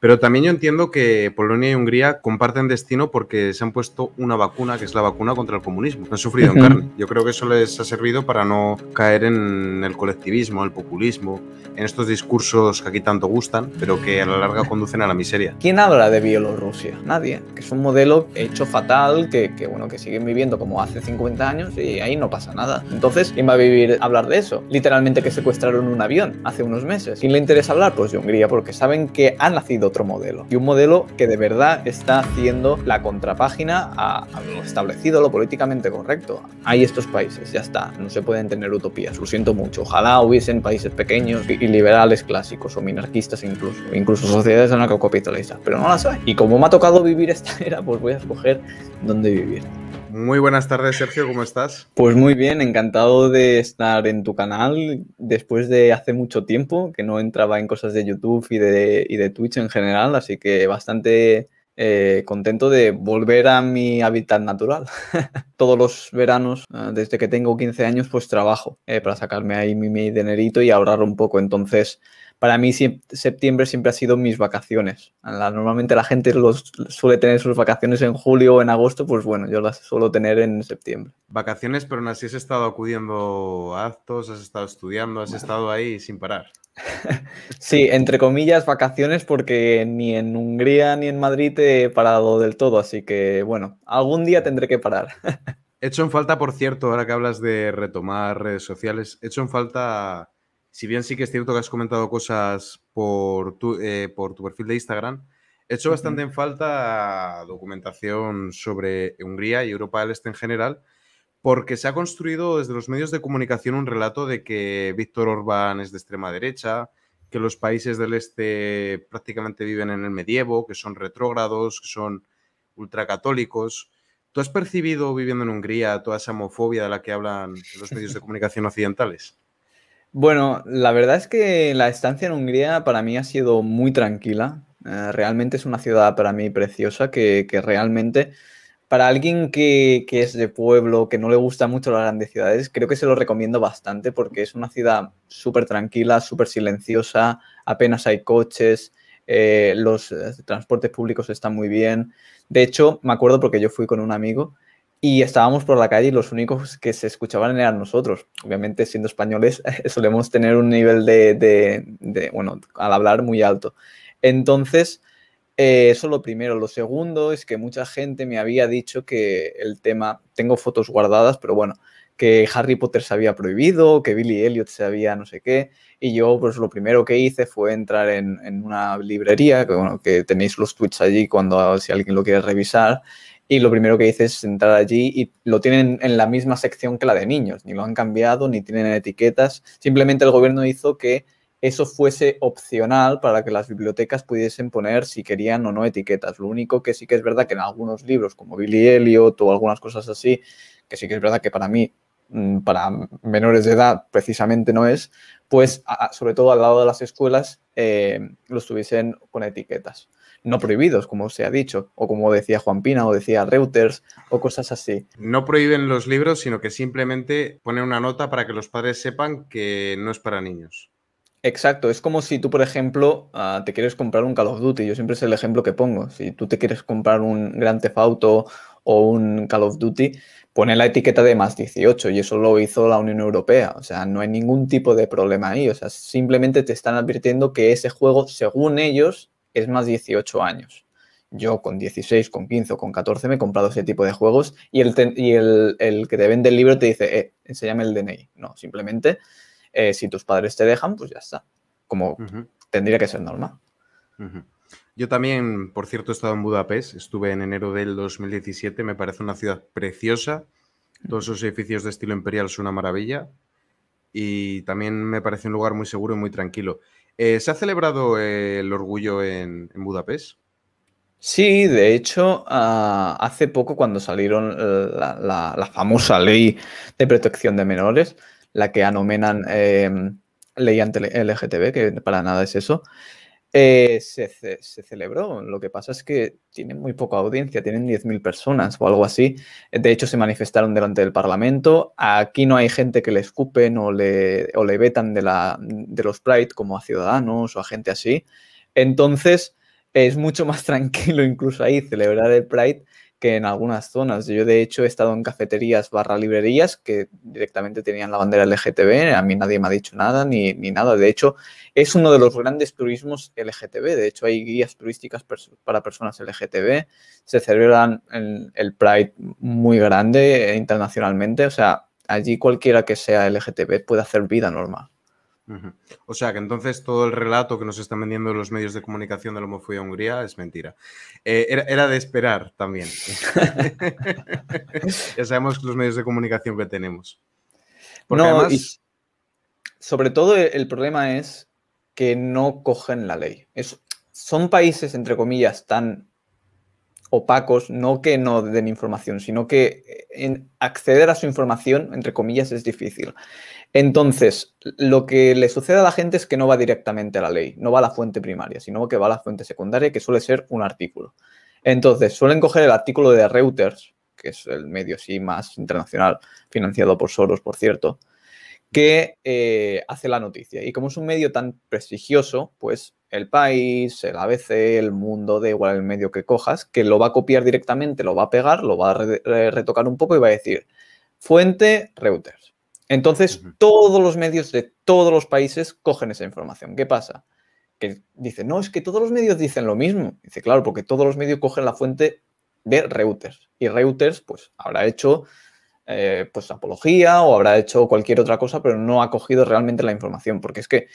Pero también yo entiendo que Polonia y Hungría comparten destino porque se han puesto una vacuna, que es la vacuna contra el comunismo. Han sufrido en carne. Yo creo que eso les ha servido para no caer en el colectivismo, el populismo, en estos discursos que aquí tanto gustan, pero que a la larga conducen a la miseria. ¿Quién habla de Bielorrusia? Nadie. Que es un modelo hecho fatal, que, bueno, que siguen viviendo como hace 50 años y ahí no pasa nada. Entonces, ¿quién va a vivir hablar de eso? Literalmente que secuestraron un avión hace unos meses. ¿Quién le interesa hablar? Pues de Hungría, porque saben que han nacido otro modelo. Y un modelo que de verdad está haciendo la contrapágina a, lo establecido, lo políticamente correcto. Hay estos países, ya está. No se pueden tener utopías, lo siento mucho. Ojalá hubiesen países pequeños y liberales clásicos o minarquistas incluso, incluso sociedades anarcocapitalistas, pero no las hay. Y como me ha tocado vivir esta era, pues voy a escoger dónde vivir. Muy buenas tardes, Sergio, ¿cómo estás? Pues muy bien, encantado de estar en tu canal después de hace mucho tiempo que no entraba en cosas de YouTube y de, Twitch en general, así que bastante eh, contento de volver a mi hábitat natural. Todos los veranos, ah, desde que tengo 15 años, pues trabajo eh, para sacarme ahí mi, mi dinerito y ahorrar un poco, entonces para mí septiembre siempre ha sido mis vacaciones. Normalmente la gente suele tener sus vacaciones en julio o en agosto, pues bueno, yo las suelo tener en septiembre. Vacaciones, pero aún así has estado acudiendo a actos, has estado estudiando, has estado ahí sin parar. sí, entre comillas, vacaciones, porque ni en Hungría ni en Madrid he parado del todo, así que bueno, algún día tendré que parar. Hecho en falta, por cierto, ahora que hablas de retomar redes sociales, hecho en falta si bien sí que es cierto que has comentado cosas por tu, eh, perfil de Instagram, he hecho bastante en falta documentación sobre Hungría y Europa del Este en general, porque se ha construido desde los medios de comunicación un relato de que Víctor Orbán es de extrema derecha, que los países del Este prácticamente viven en el medievo, que son retrógrados, que son ultracatólicos. ¿Tú has percibido viviendo en Hungría toda esa homofobia de la que hablan los medios de comunicación occidentales? Bueno, la verdad es que la estancia en Hungría para mí ha sido muy tranquila. Eh, realmente es una ciudad para mí preciosa que, realmente para alguien que, es de pueblo, que no le gusta mucho las grandes ciudades, creo que se lo recomiendo bastante porque es una ciudad súper tranquila, súper silenciosa, apenas hay coches, eh, los eh, transportes públicos están muy bien. De hecho, me acuerdo porque yo fui con un amigo y estábamos por la calle y los únicos que se escuchaban eran nosotros. Obviamente, siendo españoles, solemos tener un nivel de, bueno, al hablar muy alto. Entonces, eh, eso lo primero. Lo segundo es que mucha gente me había dicho que el tema, tengo fotos guardadas, pero bueno, que Harry Potter se había prohibido, que Billy Elliot se había no sé qué, y yo pues lo primero que hice fue entrar en, en una librería, que, bueno, que tenéis los tweets allí cuando si alguien lo quiere revisar, y lo primero que hice es entrar allí y lo tienen en la misma sección que la de niños, ni lo han cambiado, ni tienen etiquetas, simplemente el gobierno hizo que eso fuese opcional para que las bibliotecas pudiesen poner si querían o no etiquetas. Lo único que sí que es verdad que en algunos libros, como Billy Elliot o algunas cosas así, que sí que es verdad que para mí, mm, para menores de edad, precisamente no es, pues sobre todo al lado de las escuelas, eh, los tuviesen con etiquetas no prohibidos, como se ha dicho, o como decía Juan Pina, o decía Reuters, o cosas así. No prohíben los libros, sino que simplemente ponen una nota para que los padres sepan que no es para niños. Exacto, es como si tú, por ejemplo, ah, te quieres comprar un Call of Duty, yo siempre es el ejemplo que pongo, si tú te quieres comprar un Grand Theft Auto o un Call of Duty, pone la etiqueta de más 18 y eso lo hizo la Unión Europea, o sea, no hay ningún tipo de problema ahí, o sea, simplemente te están advirtiendo que ese juego, según ellos, es más 18 años. Yo con 16, con 15 con 14 me he comprado ese tipo de juegos y el, y el, el que te vende el libro te dice, eh, enséñame el DNI. No, simplemente eh, si tus padres te dejan, pues ya está. Como tendría que ser normal. Yo también, por cierto, he estado en Budapest, estuve en enero del 2017, me parece una ciudad preciosa, todos esos edificios de estilo imperial son una maravilla y también me parece un lugar muy seguro y muy tranquilo. Eh, ¿Se ha celebrado el orgullo en, Budapest? Sí, de hecho, ah, hace poco cuando salieron eh, la, famosa ley de protección de menores, la que anomenan em, ley ante LGTB, que para nada es eso, eh, se, celebró. Lo que pasa es que tienen muy poca audiencia, tienen 10.000 personas o algo así. De hecho, se manifestaron delante del Parlamento. Aquí no hay gente que le escupen o le, le vetan de, la, de los Pride como a ciudadanos o a gente así. Entonces, es mucho más tranquilo incluso ahí celebrar el Pride que en algunas zonas. Yo, de hecho, he estado en cafeterías barra librerías que directamente tenían la bandera LGTB, a mí nadie me ha dicho nada ni, nada. De hecho, es uno de los grandes turismos LGTB. De hecho, hay guías turísticas para personas LGTB. Se celebran el, el Pride muy grande eh, internacionalmente. O sea, allí cualquiera que sea LGTB puede hacer vida normal. O sea que entonces todo el relato que nos están vendiendo los medios de comunicación de la homofobia hungría es mentira. Eh, era, de esperar también. ya sabemos los medios de comunicación que tenemos. sobre todo el problema es que no cogen la ley. son países, entre comillas, tan opacos, no que no den información, sino que eh, acceder a su información, entre comillas, es difícil. Entonces, lo que le sucede a la gente es que no va directamente a la ley, no va a la fuente primaria, sino que va a la fuente secundaria, que suele ser un artículo. Entonces, suelen coger el artículo de Reuters, que es el medio así más internacional, financiado por Soros, por cierto, que eh, hace la noticia. Y como es un medio tan prestigioso, pues el país, el ABC, el mundo, da igual el medio que cojas, que lo va a copiar directamente, lo va a pegar, lo va a retocar un poco y va a decir fuente Reuters. Entonces, todos los medios de todos los países cogen esa información. ¿Qué pasa? Que dice, no, es que todos los medios dicen lo mismo. Dice, claro, porque todos los medios cogen la fuente de Reuters. Y Reuters, pues, habrá hecho eh, pues apología o habrá hecho cualquier otra cosa, pero no ha cogido realmente la información, porque es que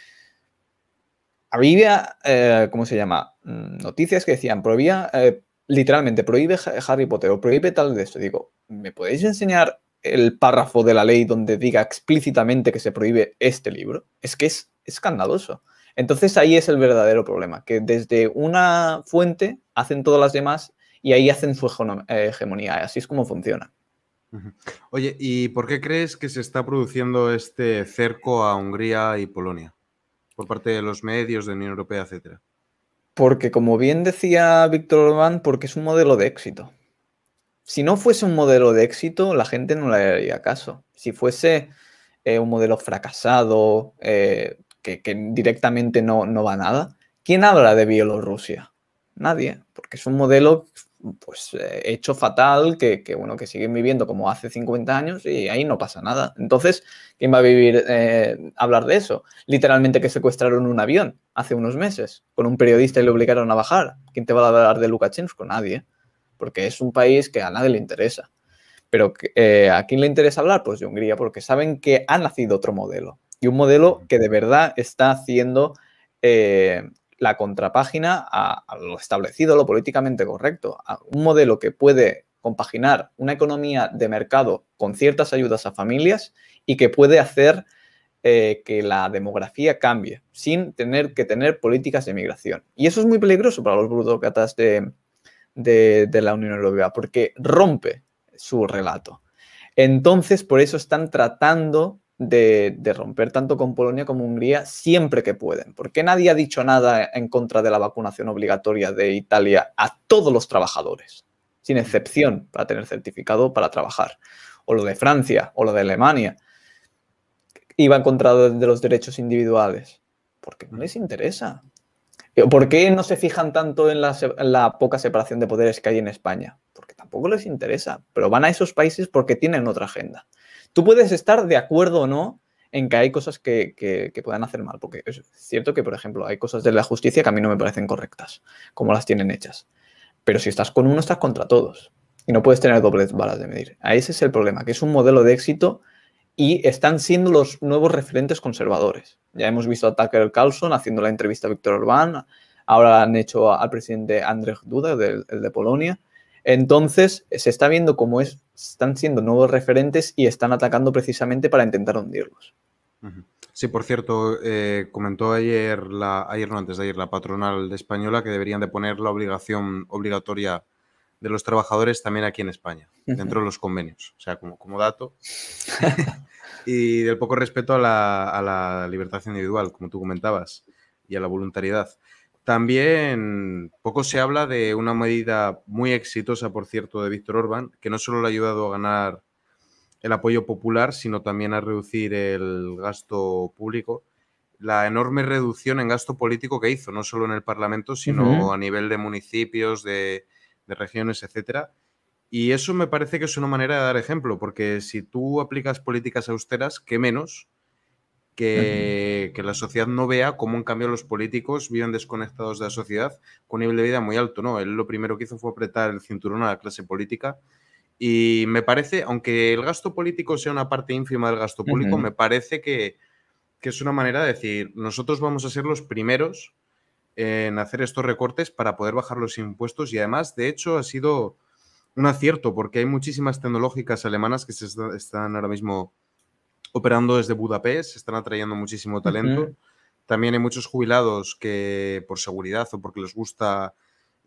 había, eh, ¿cómo se llama? Mm, noticias que decían, prohibía, eh, literalmente, prohíbe Harry Potter o prohíbe tal de esto. Digo, ¿me podéis enseñar el párrafo de la ley donde diga explícitamente que se prohíbe este libro? Es que es escandaloso. Entonces ahí es el verdadero problema, que desde una fuente hacen todas las demás y ahí hacen su hegemonía. Así es como funciona. Oye, ¿y por qué crees que se está produciendo este cerco a Hungría y Polonia por parte de los medios de la Unión Europea, etcétera? Porque, como bien decía Víctor Orbán, porque es un modelo de éxito. Si no fuese un modelo de éxito, la gente no le haría caso. Si fuese eh, un modelo fracasado, eh, que, directamente no, no va a nada, ¿quién habla de Bielorrusia? Nadie, porque es un modelo pues eh, hecho fatal, que, que, bueno, que siguen viviendo como hace 50 años y ahí no pasa nada. Entonces, ¿quién va a vivir eh, hablar de eso? Literalmente que secuestraron un avión hace unos meses con un periodista y le obligaron a bajar. ¿Quién te va a hablar de Lukashenko? Nadie, porque es un país que a nadie le interesa. Pero eh, ¿a quién le interesa hablar? Pues de Hungría, porque saben que ha nacido otro modelo y un modelo que de verdad está haciendo la contrapágina a, lo establecido, lo políticamente correcto, a un modelo que puede compaginar una economía de mercado con ciertas ayudas a familias y que puede hacer eh, que la demografía cambie sin tener que tener políticas de migración. Y eso es muy peligroso para los burócratas de, de, la Unión Europea porque rompe su relato. Entonces, por eso están tratando de, romper tanto con Polonia como Hungría siempre que pueden. ¿Por qué nadie ha dicho nada en contra de la vacunación obligatoria de Italia a todos los trabajadores, sin excepción, para tener certificado para trabajar? O lo de Francia, o lo de Alemania. Iba en contra de los derechos individuales. Porque no les interesa. Eh, ¿Por qué no se fijan tanto en la poca separación de poderes que hay en España? Porque tampoco les interesa, pero van a esos países porque tienen otra agenda. Tú puedes estar de acuerdo o no en que hay cosas que, puedan hacer mal, porque es cierto que, por ejemplo, hay cosas de la justicia que a mí no me parecen correctas, como las tienen hechas. Pero si estás con uno, estás contra todos. Y no puedes tener dobles balas de medir. ese es el problema, que es un modelo de éxito y están siendo los nuevos referentes conservadores. Ya hemos visto a Tucker Carlson haciendo la entrevista a Víctor Orbán, ahora han hecho al presidente Andrzej Duda, del, de Polonia. Entonces, se está viendo cómo es, están siendo nuevos referentes y están atacando precisamente para intentar hundirlos. Sí, por cierto, eh, comentó ayer, la, ayer no antes de ayer, la patronal española que deberían de poner la obligación obligatoria de los trabajadores también aquí en España, dentro de los convenios, o sea, como, dato. y del poco respeto a la, a la libertad individual, como tú comentabas, y a la voluntariedad. También poco se habla de una medida muy exitosa, por cierto, de Víctor Orbán, que no solo le ha ayudado a ganar el apoyo popular, sino también a reducir el gasto público. La enorme reducción en gasto político que hizo, no solo en el Parlamento, sino a nivel de municipios, de, de regiones, etcétera. Y eso me parece que es una manera de dar ejemplo, porque si tú aplicas políticas austeras, ¿qué menos que, la sociedad no vea cómo en cambio los políticos viven desconectados de la sociedad con un nivel de vida muy alto. No, él lo primero que hizo fue apretar el cinturón a la clase política y me parece, aunque el gasto político sea una parte ínfima del gasto público, me parece que, que, es una manera de decir, nosotros vamos a ser los primeros en hacer estos recortes para poder bajar los impuestos y además, de hecho, ha sido un acierto porque hay muchísimas tecnológicas alemanas que se están ahora mismo operando desde Budapest, están atrayendo muchísimo talento. También hay muchos jubilados que por seguridad o porque les gusta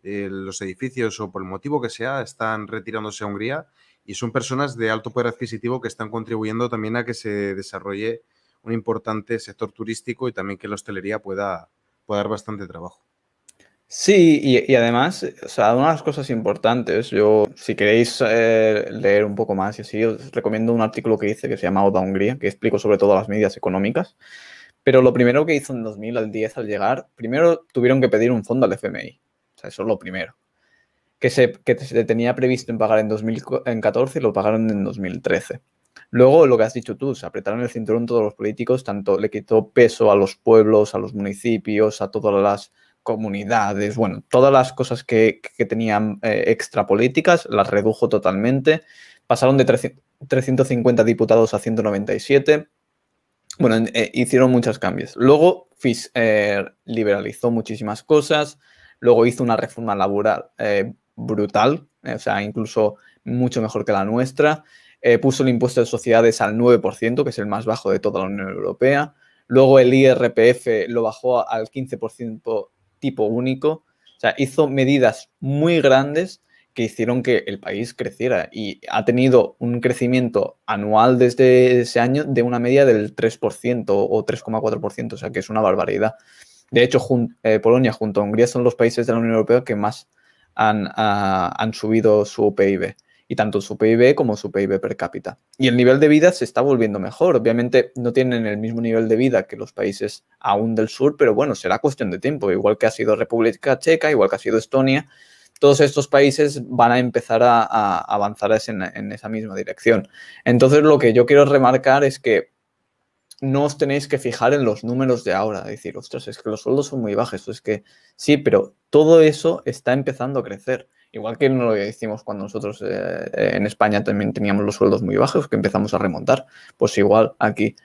eh, los edificios o por el motivo que sea, están retirándose a Hungría y son personas de alto poder adquisitivo que están contribuyendo también a que se desarrolle un importante sector turístico y también que la hostelería pueda, pueda dar bastante trabajo. Sí, y, además, o una de las cosas importantes, yo, si queréis eh, leer un poco más y así, os recomiendo un artículo que hice que se llama Oda Hungría, que explico sobre todo las medidas económicas. Pero lo primero que hizo en 2010 al al llegar, primero tuvieron que pedir un fondo al FMI. O sea, eso es lo primero. Que se, que se tenía previsto en pagar en 2014 y lo pagaron en 2013. Luego, lo que has dicho tú, se apretaron el cinturón todos los políticos, tanto le quitó peso a los pueblos, a los municipios, a todas las comunidades, bueno, todas las cosas que, tenían eh, extra políticas, las redujo totalmente. Pasaron de 350 diputados a 197. Bueno, eh, hicieron muchos cambios. Luego fis eh, liberalizó muchísimas cosas, luego hizo una reforma laboral brutal, o sea, incluso mucho mejor que la nuestra. puso el impuesto de sociedades al 9%, que es el más bajo de toda la Unión Europea. Luego el IRPF lo bajó al 15% tipo único. O sea, hizo medidas muy grandes que hicieron que el país creciera y ha tenido un crecimiento anual desde ese año de una media del 3% o 3,4%, o sea que es una barbaridad. De hecho, eh, Polonia junto a Hungría son los países de la Unión Europea que más han ah, subido su PIB y tanto su PIB como su PIB per cápita. Y el nivel de vida se está volviendo mejor. Obviamente no tienen el mismo nivel de vida que los países aún del sur, pero bueno, será cuestión de tiempo, igual que ha sido República Checa, igual que ha sido Estonia. Todos estos países van a empezar a, avanzar en, esa misma dirección. Entonces, lo que yo quiero remarcar es que no os tenéis que fijar en los números de ahora, decir, ostras, es que los sueldos son muy bajos, es que sí, pero todo eso está empezando a crecer. Igual que no lo hicimos cuando nosotros eh, eh, en España también teníamos los sueldos muy bajos, que empezamos a remontar, pues igual aquí.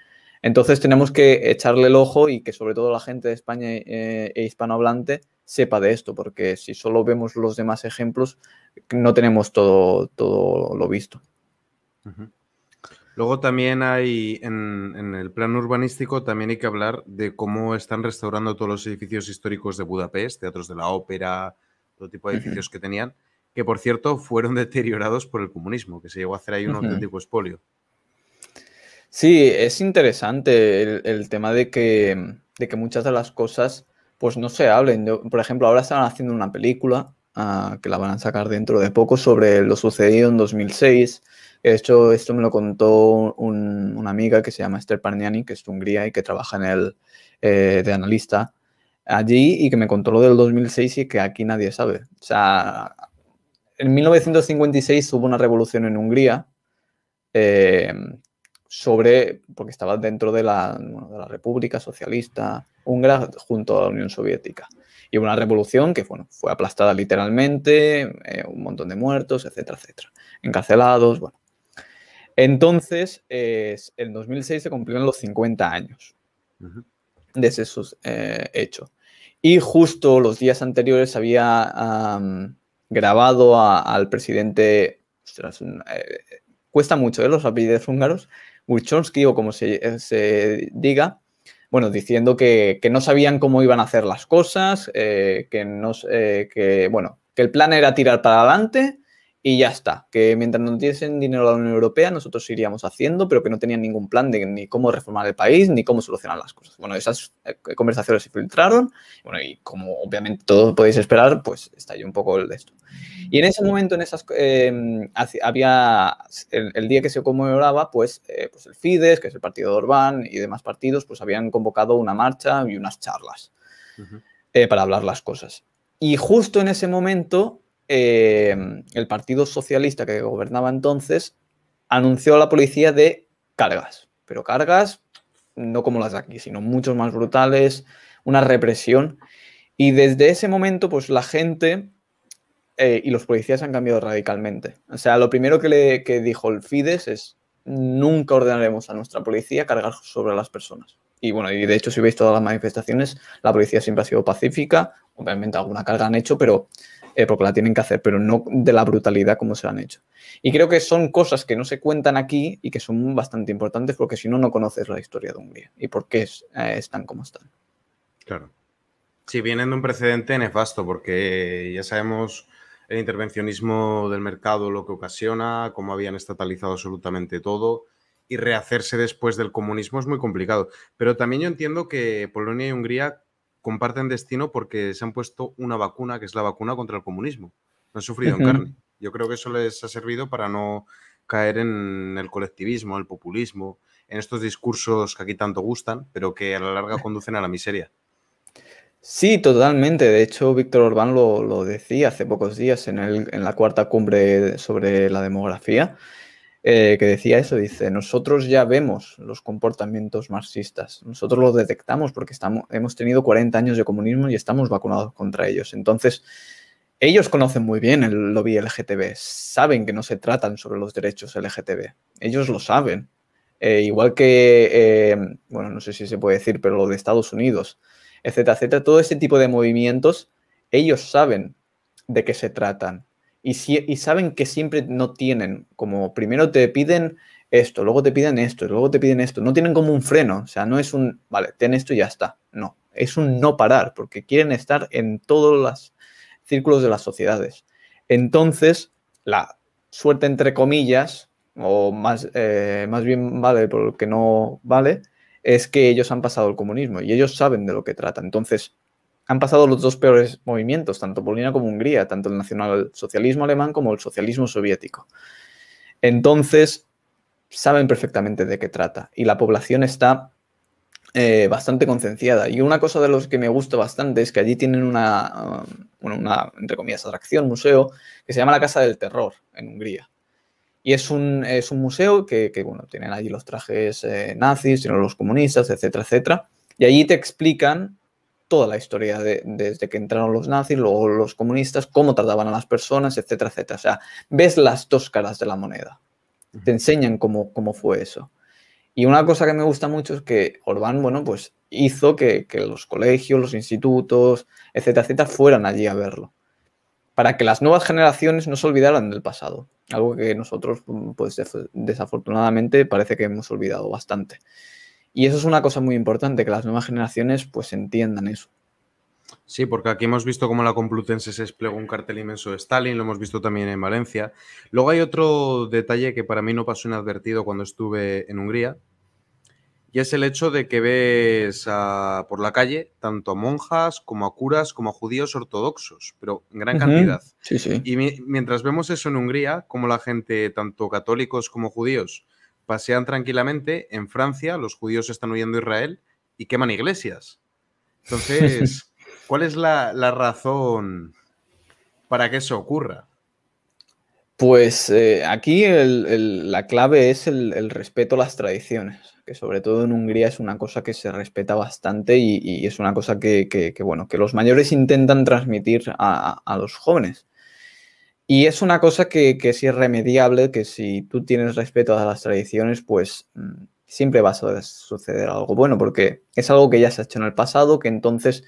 Entonces tenemos que echarle el ojo y que sobre todo la gente de España eh, e hispanohablante sepa de esto, porque si solo vemos los demás ejemplos, no tenemos todo, todo lo visto. Luego también hay, en, en, el plan urbanístico, también hay que hablar de cómo están restaurando todos los edificios históricos de Budapest, teatros de la ópera, todo tipo de edificios que tenían, que por cierto fueron deteriorados por el comunismo, que se llegó a hacer ahí un auténtico expolio. Sí, es interesante el, tema de que, muchas de las cosas pues no se hablen. por ejemplo, ahora están haciendo una película ah, que la van a sacar dentro de poco sobre lo sucedido en 2006. De hecho, esto me lo contó una amiga que se llama Esther Parniani, que es de Hungría y que trabaja en el eh, de analista allí y que me contó lo del 2006 y que aquí nadie sabe. O sea, en 1956 hubo una revolución en Hungría eh, sobre, porque estaba dentro de la, de la, República Socialista Húngara junto a la Unión Soviética. Y hubo una revolución que bueno, fue aplastada literalmente, eh, un montón de muertos, etcétera, etcétera. Encarcelados, bueno. Entonces, eh, en 2006 se cumplieron los 50 años desde sus eh, hechos. Y justo los días anteriores había grabado al presidente, eh, cuesta mucho de eh, los apellidos húngaros, Urchonsky o como se, diga, bueno, diciendo que, no sabían cómo iban a hacer las cosas, que, no, que, bueno, que el plan era tirar para adelante, y ya está. Que mientras no diesen dinero a la Unión Europea, nosotros iríamos haciendo, pero que no tenían ningún plan de ni cómo reformar el país, ni cómo solucionar las cosas. Bueno, esas eh, conversaciones se filtraron, y como obviamente todos podéis esperar, pues estalló un poco el de esto. Y en ese momento, en esas, em, había, el, día que se conmemoraba, pues, eh, pues el Fides, que es el partido de Orbán, y demás partidos, pues habían convocado una marcha y unas charlas eh, para hablar las cosas. Y justo en ese momento eh, el Partido Socialista que gobernaba entonces anunció a la policía de cargas, pero cargas no como las de aquí, sino muchos más brutales, una represión. Y desde ese momento, pues la gente eh, y los policías han cambiado radicalmente. O sea, lo primero que, le, dijo el Fides es, nunca ordenaremos a nuestra policía cargar sobre las personas. Y bueno, y de hecho si veis todas las manifestaciones, la policía siempre ha sido pacífica, obviamente alguna carga han hecho, pero eh, porque la tienen que hacer, pero no de la brutalidad como se han hecho. Y creo que son cosas que no se cuentan aquí y que son bastante importantes porque si no, no conoces la historia de Hungría y por qué es, eh, están como están. Claro. Sí, vienen de un precedente nefasto porque ya sabemos el intervencionismo del mercado lo que ocasiona, cómo habían estatalizado absolutamente todo y rehacerse después del comunismo es muy complicado. Pero también yo entiendo que Polonia y Hungría comparten destino porque se han puesto una vacuna, que es la vacuna contra el comunismo. han sufrido en carne. Yo creo que eso les ha servido para no caer en el colectivismo, el populismo, en estos discursos que aquí tanto gustan, pero que a la larga conducen a la miseria. Sí, totalmente. De hecho, Víctor Orbán lo, decía hace pocos días en, en la cuarta cumbre sobre la demografía, eh, que decía eso, dice, nosotros ya vemos los comportamientos marxistas, nosotros los detectamos porque estamos, hemos tenido 40 años de comunismo y estamos vacunados contra ellos. Entonces, ellos conocen muy bien el lobby LGTB, saben que no se tratan sobre los derechos LGTB, ellos lo saben. Eh, igual que, eh, bueno, no sé si se puede decir, pero lo de Estados Unidos, etcétera, etcétera, todo ese tipo de movimientos, ellos saben de qué se tratan y, y saben que siempre no tienen, como primero te piden esto, luego te piden esto, luego te piden esto, no tienen como un freno, o sea, no es un, vale, ten esto y ya está, no, es un no parar, porque quieren estar en todos los círculos de las sociedades. Entonces, la suerte entre comillas, o más, eh, más bien vale por lo que no vale, es que ellos han pasado el comunismo y ellos saben de lo que trata. Entonces, han pasado los dos peores movimientos, tanto Polonia como Hungría, tanto el nacionalsocialismo alemán como el socialismo soviético. Entonces, saben perfectamente de qué trata y la población está eh, bastante concienciada. Y una cosa de los que me gusta bastante es que allí tienen una, um, una, entre comillas, atracción, museo, que se llama la Casa del Terror en Hungría. Y es un, es un museo que, bueno, tienen allí los trajes eh, nazis, sino los comunistas, etcétera, etcétera. Y allí te explican toda la historia desde que entraron los nazis, luego los comunistas, cómo trataban a las personas, etcétera, etcétera. O sea, ves las dos caras de la moneda. Te enseñan cómo, cómo fue eso. Y una cosa que me gusta mucho es que Orbán, bueno, pues hizo que, que, los colegios, los institutos, etcétera, etcétera, fueran allí a verlo. Para que las nuevas generaciones no se olvidaran del pasado. Algo que nosotros, pues desafortunadamente, parece que hemos olvidado bastante. Y eso es una cosa muy importante, que las nuevas generaciones pues entiendan eso. Sí, porque aquí hemos visto cómo la Complutense se desplegó un cartel inmenso de Stalin, lo hemos visto también en Valencia. Luego hay otro detalle que para mí no pasó inadvertido cuando estuve en Hungría, y es el hecho de que ves por la calle tanto a monjas como a curas como a judíos ortodoxos, pero en gran cantidad. Y mientras vemos eso en Hungría, como la gente, tanto católicos como judíos, pasean tranquilamente, en Francia los judíos están huyendo a Israel y queman iglesias. Entonces, ¿cuál es la, razón para que eso ocurra? Pues eh, aquí la clave es el, respeto a las tradiciones, que sobre todo en Hungría es una cosa que se respeta bastante y, es una cosa que, bueno, que los mayores intentan transmitir a los jóvenes. Y es una cosa que, es irremediable, que si tú tienes respeto a las tradiciones, pues mm, siempre va a suceder algo bueno, porque es algo que ya se ha hecho en el pasado, que entonces,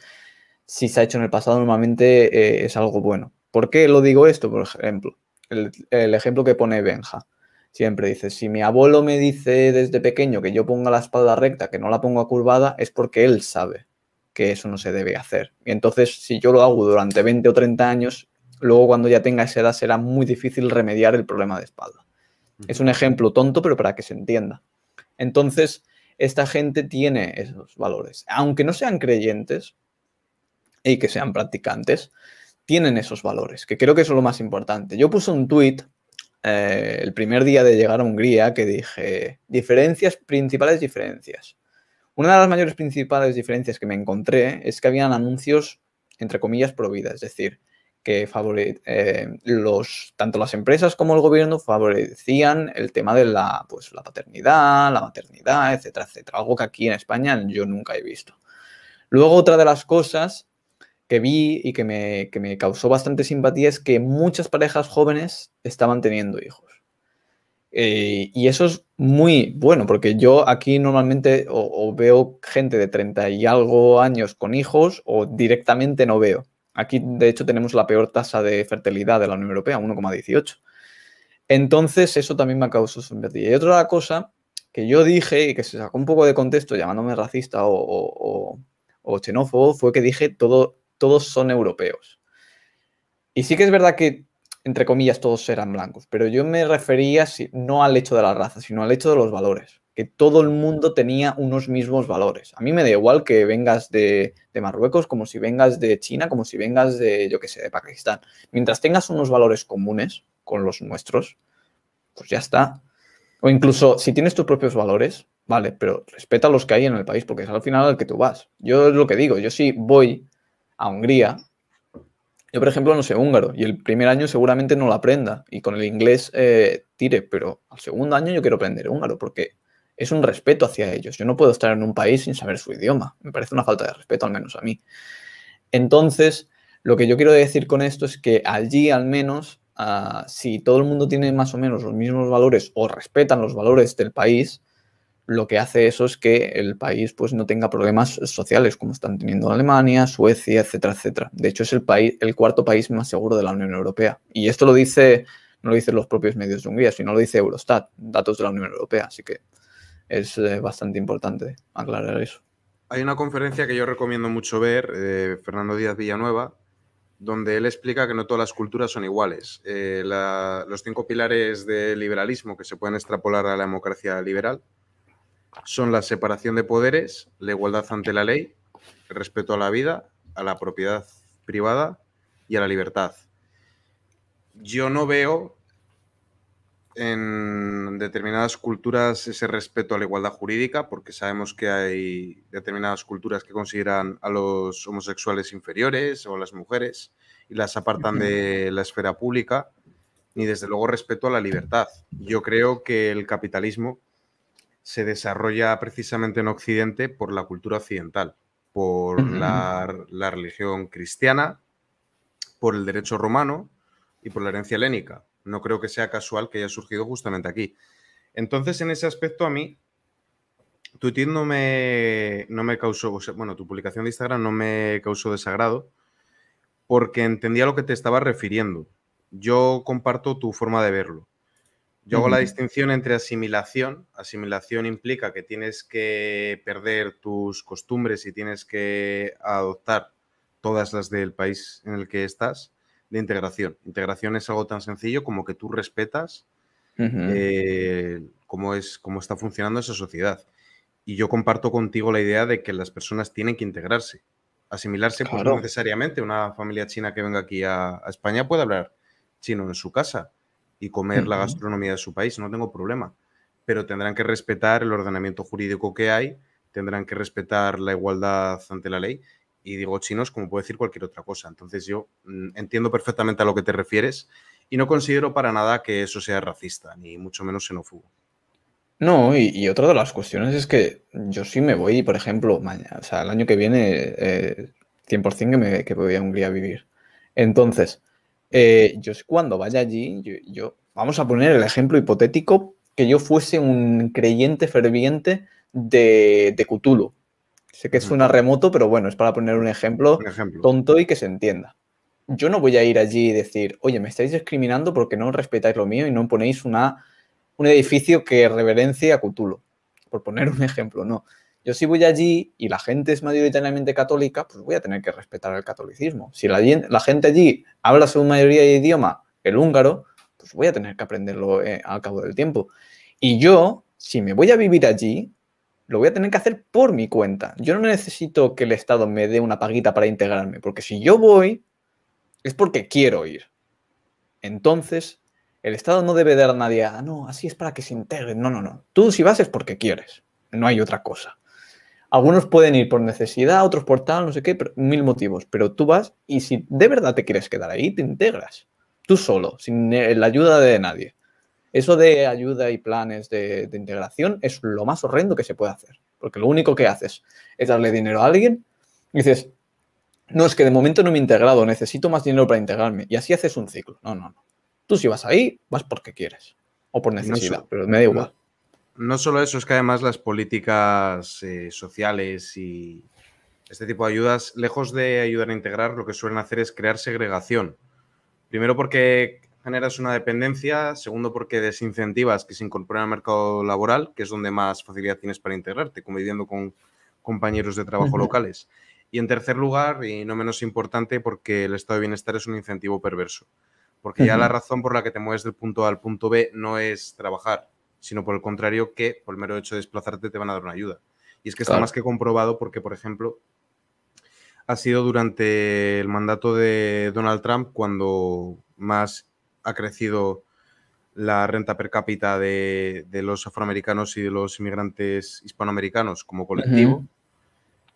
si se ha hecho en el pasado, normalmente eh, es algo bueno. ¿Por qué lo digo esto? Por ejemplo, el, el ejemplo que pone Benja. Siempre dice, si mi abuelo me dice desde pequeño que yo ponga la espalda recta, que no la ponga curvada, es porque él sabe que eso no se debe hacer. Y entonces, si yo lo hago durante 20 o 30 años, luego cuando ya tenga esa edad será muy difícil remediar el problema de espalda. Es un ejemplo tonto, pero para que se entienda. Entonces, esta gente tiene esos valores. Aunque no sean creyentes y que sean practicantes, tienen esos valores, que creo que es lo más importante. Yo puse un tweet eh, el primer día de llegar a Hungría que dije, diferencias, principales diferencias. Una de las mayores principales diferencias que me encontré es que habían anuncios, entre comillas, prohibidas, es decir, que eh, tanto las empresas como el gobierno favorecían el tema de la, pues, la paternidad, la maternidad, etcétera, etcétera. Algo que aquí en España yo nunca he visto. Luego otra de las cosas que vi y que me, causó bastante simpatía es que muchas parejas jóvenes estaban teniendo hijos. Eh, y eso es muy bueno, porque yo aquí normalmente o veo gente de 30 y algo años con hijos o directamente no veo Aquí, de hecho, tenemos la peor tasa de fertilidad de la Unión Europea, 1,18. Entonces, eso también me ha causado Y otra cosa que yo dije y que se sacó un poco de contexto llamándome racista o, xenófobo fue que dije todos son europeos. Y sí que es verdad que, entre comillas, todos eran blancos, pero yo me refería si, no al hecho de la raza, sino al hecho de los valores que todo el mundo tenía unos mismos valores. A mí me da igual que vengas de, Marruecos, como si vengas de China, como si vengas de, yo que sé, de Pakistán. Mientras tengas unos valores comunes con los nuestros, pues ya está. O incluso si tienes tus propios valores, vale, pero respeta los que hay en el país, porque es al final al que tú vas. Yo es lo que digo, yo sí voy a Hungría, yo por ejemplo no sé húngaro, y el primer año seguramente no lo aprenda, y con el inglés eh, tire, pero al segundo año yo quiero aprender húngaro, porque es un respeto hacia ellos. Yo no puedo estar en un país sin saber su idioma. Me parece una falta de respeto, al menos a mí. Entonces, lo que yo quiero decir con esto es que allí, al menos, ah, si todo el mundo tiene más o menos los mismos valores o respetan los valores del país, lo que hace eso es que el país pues, no tenga problemas sociales como están teniendo Alemania, Suecia, etcétera, etcétera. De hecho, es el, país, el cuarto país más seguro de la Unión Europea. Y esto lo dice, no lo dicen los propios medios de Hungría, sino lo dice Eurostat, datos de la Unión Europea. Así que es eh, bastante importante aclarar eso. Hay una conferencia que yo recomiendo mucho ver, eh, Fernando Díaz Villanueva, donde él explica que no todas las culturas son iguales. Eh, los cinco pilares del liberalismo que se pueden extrapolar a la democracia liberal son la separación de poderes, la igualdad ante la ley, el respeto a la vida, a la propiedad privada y a la libertad. Yo no veo en en determinadas culturas ese respeto a la igualdad jurídica, porque sabemos que hay determinadas culturas que consideran a los homosexuales inferiores o a las mujeres y las apartan de la esfera pública, ni desde luego respeto a la libertad. Yo creo que el capitalismo se desarrolla precisamente en Occidente por la cultura occidental, por la, la religión cristiana, por el derecho romano y por la herencia helénica. No creo que sea casual que haya surgido justamente aquí. Entonces, en ese aspecto, a mí, tu no me, causó, bueno, tu publicación de Instagram no me causó desagrado porque entendía lo que te estaba refiriendo. Yo comparto tu forma de verlo. Yo hago la distinción entre asimilación. Asimilación implica que tienes que perder tus costumbres y tienes que adoptar todas las del país en el que estás de integración. Integración es algo tan sencillo como que tú respetas eh, cómo, es, cómo está funcionando esa sociedad. Y yo comparto contigo la idea de que las personas tienen que integrarse, asimilarse, pues no necesariamente. Una familia china que venga aquí a, España puede hablar chino en su casa y comer la gastronomía de su país, no tengo problema. Pero tendrán que respetar el ordenamiento jurídico que hay, tendrán que respetar la igualdad ante la ley y digo chinos como puede decir cualquier otra cosa. Entonces yo mm, entiendo perfectamente a lo que te refieres y no considero para nada que eso sea racista, ni mucho menos xenófobo. No, y, otra de las cuestiones es que yo sí me voy, por ejemplo, mañana, o sea, el año que viene, 100% eh, que, me, que voy a Hungría a vivir. Entonces, eh, yo cuando vaya allí, vamos a poner el ejemplo hipotético que yo fuese un creyente ferviente de, de Cthulhu, Sé que suena remoto, pero bueno, es para poner un ejemplo, tonto y que se entienda. Yo no voy a ir allí y decir, oye, me estáis discriminando porque no respetáis lo mío y no ponéis una, un edificio que reverencie a Cthulhu, por poner un ejemplo, no. Yo si voy allí y la gente es mayoritariamente católica, pues voy a tener que respetar el catolicismo. Si la, gente allí habla su mayoría de idioma, el húngaro, pues voy a tener que aprenderlo eh, al cabo del tiempo. Y yo, si me voy a vivir allí, lo voy a tener que hacer por mi cuenta. Yo no necesito que el Estado me dé una paguita para integrarme, porque si yo voy, es porque quiero ir. Entonces, el Estado no debe dar a nadie, ah, no, así es para que se integren. No, no, no. Tú si vas es porque quieres, no hay otra cosa. Algunos pueden ir por necesidad, otros por tal, no sé qué, mil motivos. Pero tú vas y si de verdad te quieres quedar ahí, te integras. Tú solo, sin eh, la ayuda de nadie. Eso de ayuda y planes de, integración es lo más horrendo que se puede hacer, porque lo único que haces es darle dinero a alguien y dices, no, es que de momento no me he integrado, necesito más dinero para integrarme. Y así haces un ciclo. No, no, no. Tú si vas ahí, vas porque quieres o por necesidad, pero me da igual. No, solo eso, es que además las políticas eh, sociales y este tipo de ayudas, lejos de ayudar a integrar, lo que suelen hacer es crear segregación. Primero porque generas una dependencia, segundo porque desincentivas que se incorporen al mercado laboral, que es donde más facilidad tienes para integrarte, conviviendo con compañeros de trabajo locales. Y en tercer lugar, y no menos importante, porque el estado de bienestar es un incentivo perverso, porque ya la razón por la que te mueves del punto A al punto B no es trabajar, sino por el contrario que por el mero hecho de desplazarte te van a dar una ayuda. Y es que está más que comprobado porque, por ejemplo, ha sido durante el mandato de Donald Trump cuando más ha crecido la renta per cápita de, los afroamericanos y de los inmigrantes hispanoamericanos como colectivo.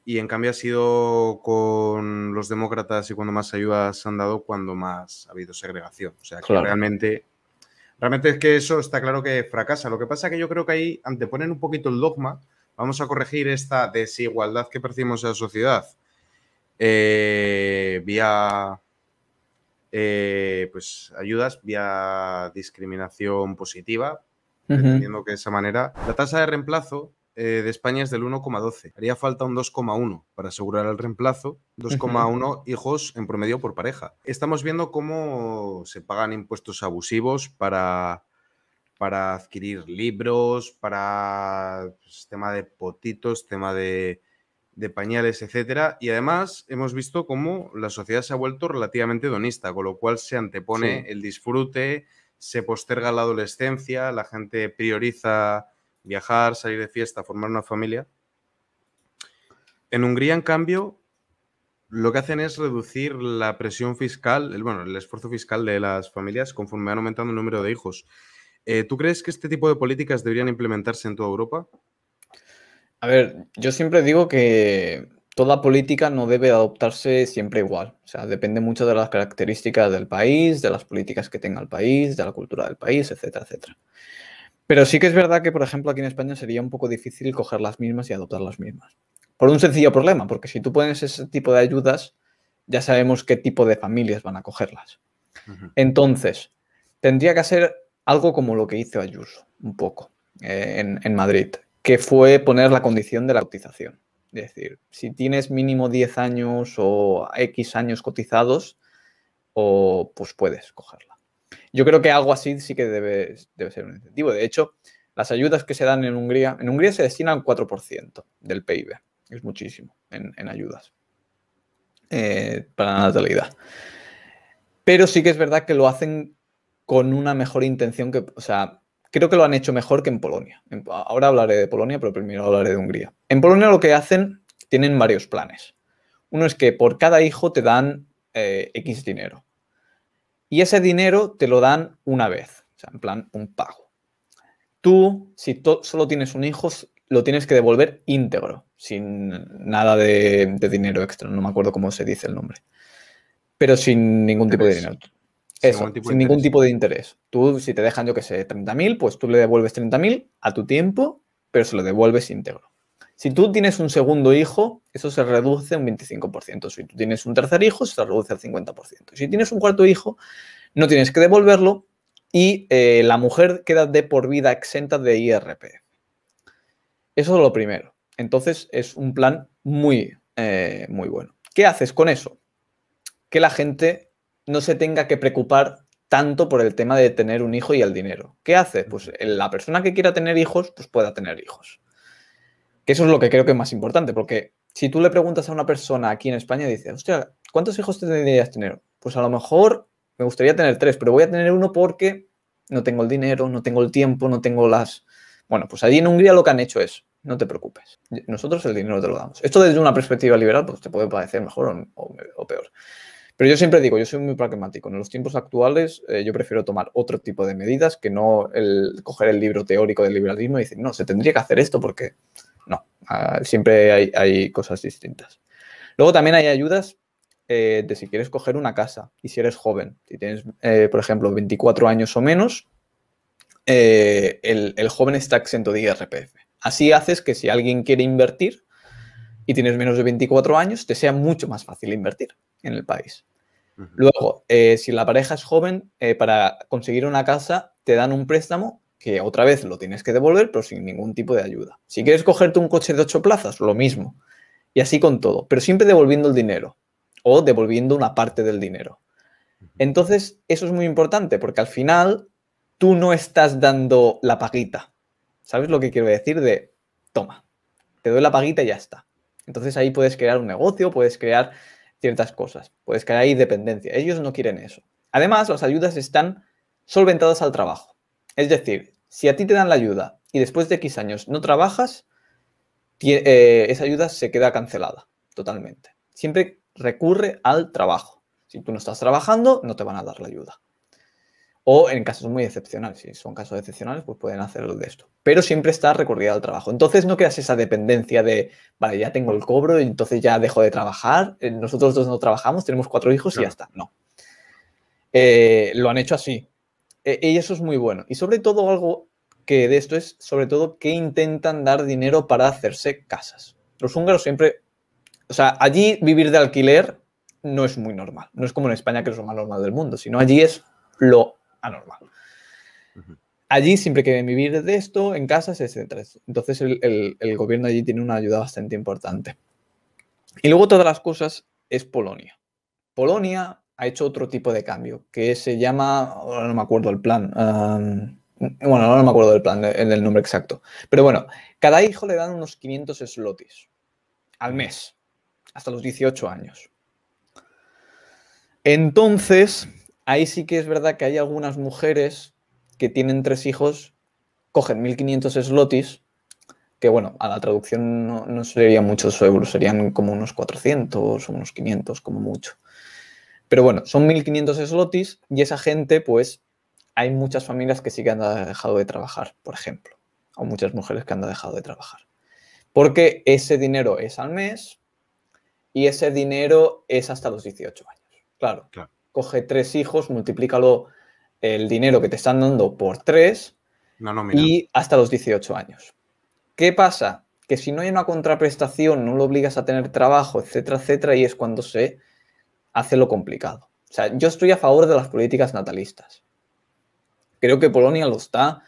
Y en cambio ha sido con los demócratas y cuando más ayudas han dado, cuando más ha habido segregación. O sea, que realmente, realmente es que eso está claro que fracasa. Lo que pasa es que yo creo que ahí anteponen un poquito el dogma. Vamos a corregir esta desigualdad que percibimos en la sociedad eh, vía eh, pues ayudas vía discriminación positiva, viendo que de esa manera la tasa de reemplazo eh, de España es del 1,12. Haría falta un 2,1 para asegurar el reemplazo. 2,1 hijos en promedio por pareja. Estamos viendo cómo se pagan impuestos abusivos para, para adquirir libros, para pues, tema de potitos, tema de de pañales, etcétera. Y además hemos visto cómo la sociedad se ha vuelto relativamente donista, con lo cual se antepone el disfrute, se posterga la adolescencia, la gente prioriza viajar, salir de fiesta, formar una familia. En Hungría, en cambio, lo que hacen es reducir la presión fiscal, el, bueno, el esfuerzo fiscal de las familias conforme van aumentando el número de hijos. Eh, ¿Tú crees que este tipo de políticas deberían implementarse en toda Europa? A ver, yo siempre digo que toda política no debe adoptarse siempre igual. O sea, depende mucho de las características del país, de las políticas que tenga el país, de la cultura del país, etcétera, etcétera. Pero sí que es verdad que, por ejemplo, aquí en España sería un poco difícil coger las mismas y adoptar las mismas. Por un sencillo problema, porque si tú pones ese tipo de ayudas, ya sabemos qué tipo de familias van a cogerlas. Entonces, tendría que hacer algo como lo que hizo Ayuso, un poco, eh, en, en Madrid, que fue poner la condición de la cotización. Es decir, si tienes mínimo 10 años o X años cotizados, o, pues puedes cogerla. Yo creo que algo así sí que debe, ser un incentivo. De hecho, las ayudas que se dan en Hungría, en Hungría se destinan 4% del PIB, es muchísimo en, ayudas eh, para la natalidad. Pero sí que es verdad que lo hacen con una mejor intención que, o sea, creo que lo han hecho mejor que en Polonia. Ahora hablaré de Polonia, pero primero hablaré de Hungría. En Polonia lo que hacen, tienen varios planes. Uno es que por cada hijo te dan eh, X dinero. Y ese dinero te lo dan una vez, o sea, en plan un pago. Tú, si solo tienes un hijo, lo tienes que devolver íntegro, sin nada de, dinero extra. No me acuerdo cómo se dice el nombre. Pero sin ningún tipo de dinero. Eso, sin, ningún tipo de interés. Tú, si te dejan, yo que sé, 30.000, pues tú le devuelves 30.000 a tu tiempo, pero se lo devuelves íntegro. Si tú tienes un segundo hijo, eso se reduce un 25%. Si tú tienes un tercer hijo, se reduce al 50%. Si tienes un cuarto hijo, no tienes que devolverlo y eh, la mujer queda de por vida exenta de IRP. Eso es lo primero. Entonces es un plan muy, eh, muy bueno. ¿Qué haces con eso? Que la gente no se tenga que preocupar tanto por el tema de tener un hijo y el dinero. ¿Qué hace? Pues eh, la persona que quiera tener hijos, pues pueda tener hijos. Que eso es lo que creo que es más importante, porque si tú le preguntas a una persona aquí en España, dice, hostia, ¿cuántos hijos tendrías tener? Pues a lo mejor me gustaría tener tres, pero voy a tener uno porque no tengo el dinero, no tengo el tiempo, no tengo las... Bueno, pues allí en Hungría lo que han hecho es, no te preocupes, nosotros el dinero te lo damos. Esto desde una perspectiva liberal, pues te puede parecer mejor o peor. Pero yo siempre digo, yo soy muy pragmático. En los tiempos actuales eh, yo prefiero tomar otro tipo de medidas que no el, coger el libro teórico del liberalismo y decir, no, se tendría que hacer esto porque no, ah, siempre hay, cosas distintas. Luego también hay ayudas eh, de si quieres coger una casa y si eres joven, si tienes, eh, por ejemplo, 24 años o menos, el, el joven está exento de IRPF. Así haces que si alguien quiere invertir y tienes menos de 24 años, te sea mucho más fácil invertir en el país. Luego, eh, si la pareja es joven, eh, para conseguir una casa te dan un préstamo que otra vez lo tienes que devolver, pero sin ningún tipo de ayuda. Si quieres cogerte un coche de ocho plazas, lo mismo. Y así con todo, pero siempre devolviendo el dinero o devolviendo una parte del dinero. Entonces, eso es muy importante porque al final tú no estás dando la paguita. ¿Sabes lo que quiero decir? De, toma, te doy la paguita y ya está. Entonces ahí puedes crear un negocio, puedes crear ciertas cosas. Puedes caer ahí dependencia. Ellos no quieren eso. Además, las ayudas están solventadas al trabajo. Es decir, si a ti te dan la ayuda y después de X años no trabajas, eh, esa ayuda se queda cancelada totalmente. Siempre recurre al trabajo. Si tú no estás trabajando, no te van a dar la ayuda o en casos muy excepcionales. Si son casos excepcionales, pues pueden hacerlo de esto. Pero siempre está recurrida al trabajo. Entonces no creas esa dependencia de, vale, ya tengo el cobro, y entonces ya dejo de trabajar, eh, nosotros dos no trabajamos, tenemos cuatro hijos y ya está. No. Eh, lo han hecho así. Eh, y eso es muy bueno. Y sobre todo algo que de esto es, sobre todo, que intentan dar dinero para hacerse casas. Los húngaros siempre, o sea, allí vivir de alquiler no es muy normal. No es como en España, que es lo más normal del mundo, sino allí es lo anormal. Allí, siempre que vivir de esto, en casas, etc. Entonces, el, gobierno allí tiene una ayuda bastante importante. Y luego, todas las cosas es Polonia. Polonia ha hecho otro tipo de cambio que se llama, ahora no me acuerdo el plan, bueno, ahora no me acuerdo del plan, eh, el nombre exacto, pero bueno, cada hijo le dan unos 500 slotis al mes, hasta los 18 años. Entonces, ahí sí que es verdad que hay algunas mujeres que tienen tres hijos, cogen 1500 slotis, que bueno, a la traducción no, no serían muchos euros, serían como unos 400 o unos 500 como mucho. Pero bueno, son 1500 slotis y esa gente, pues hay muchas familias que sí que han dejado de trabajar, por ejemplo, o muchas mujeres que han dejado de trabajar. Porque ese dinero es al mes y ese dinero es hasta los 18 años. Claro. claro coge tres hijos, multiplícalo el dinero que te están dando por tres y hasta los 18 años. ¿Qué pasa? Que si no hay una contraprestación, no lo obligas a tener trabajo, etcétera, etcétera, y es cuando se hace lo complicado. O sea, yo estoy a favor de las políticas natalistas. Creo que Polonia lo está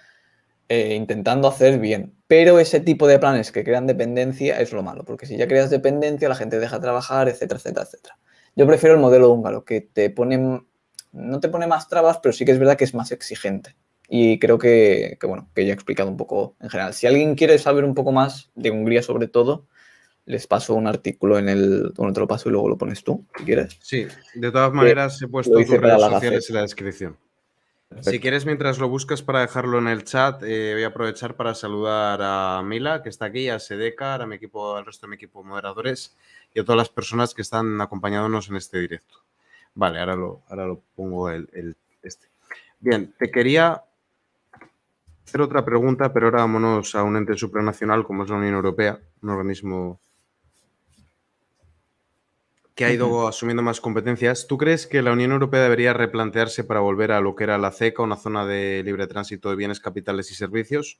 eh, intentando hacer bien, pero ese tipo de planes que crean dependencia es lo malo, porque si ya creas dependencia, la gente deja trabajar, etcétera, etcétera, etcétera. Yo prefiero el modelo húngaro, que te pone, no te pone más trabas, pero sí que es verdad que es más exigente. Y creo que, bueno, que ya he explicado un poco en general. Si alguien quiere saber un poco más de Hungría sobre todo, les paso un artículo en el. Bueno, te lo paso y luego lo pones tú, si quieres. Sí, de todas maneras he puesto tus redes sociales en la descripción. Si quieres, mientras lo buscas para dejarlo en el chat, eh, voy a aprovechar para saludar a Mila, que está aquí, a Sedeca, a mi equipo, al resto de mi equipo de moderadores, y a todas las personas que están acompañándonos en este directo. Vale, ahora lo, ahora lo pongo el, este. Bien, te quería hacer otra pregunta, pero ahora vámonos a un ente supranacional como es la Unión Europea, un organismo que ha ido asumiendo más competencias. ¿Tú crees que la Unión Europea debería replantearse para volver a lo que era la CECA, una zona de libre tránsito de bienes, capitales y servicios?